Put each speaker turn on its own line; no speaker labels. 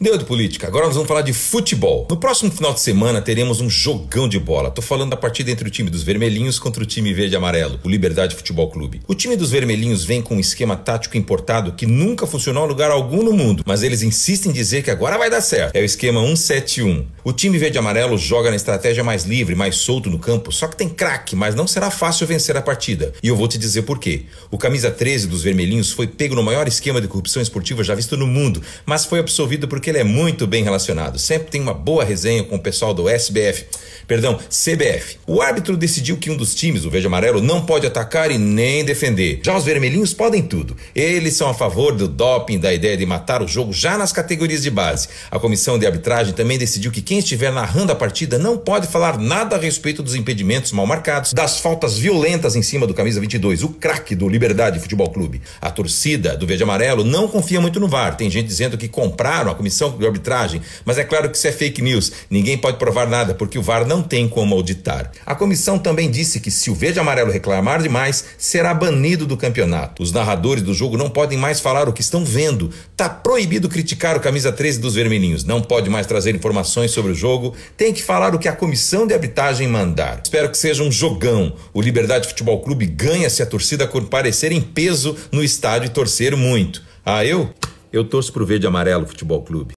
Deu de política, agora nós vamos falar de futebol. No próximo final de semana teremos um jogão de bola. Tô falando da partida entre o time dos vermelhinhos contra o time verde e amarelo, o Liberdade Futebol Clube. O time dos vermelhinhos vem com um esquema tático importado que nunca funcionou em lugar algum no mundo, mas eles insistem em dizer que agora vai dar certo. É o esquema 171. O time verde amarelo joga na estratégia mais livre, mais solto no campo, só que tem craque, mas não será fácil vencer a partida. E eu vou te dizer por quê. O camisa 13 dos vermelhinhos foi pego no maior esquema de corrupção esportiva já visto no mundo, mas foi absolvido porque ele é muito bem relacionado. Sempre tem uma boa resenha com o pessoal do SBF, perdão, CBF. O árbitro decidiu que um dos times, o verde amarelo, não pode atacar e nem defender. Já os vermelhinhos podem tudo. Eles são a favor do doping, da ideia de matar o jogo já nas categorias de base. A comissão de arbitragem também decidiu que quem quem estiver narrando a partida não pode falar nada a respeito dos impedimentos mal marcados, das faltas violentas em cima do camisa 22, o craque do Liberdade Futebol Clube. A torcida do verde amarelo não confia muito no VAR. Tem gente dizendo que compraram a comissão de arbitragem, mas é claro que isso é fake news. Ninguém pode provar nada porque o VAR não tem como auditar. A comissão também disse que se o verde amarelo reclamar demais, será banido do campeonato. Os narradores do jogo não podem mais falar o que estão vendo. Tá proibido criticar o camisa 13 dos vermelhinhos. Não pode mais trazer informações sobre sobre o jogo, tem que falar o que a comissão de arbitragem mandar. Espero que seja um jogão. O Liberdade Futebol Clube ganha se a torcida comparecer em peso no estádio e torcer muito. Ah, eu? Eu torço pro Verde Amarelo Futebol Clube.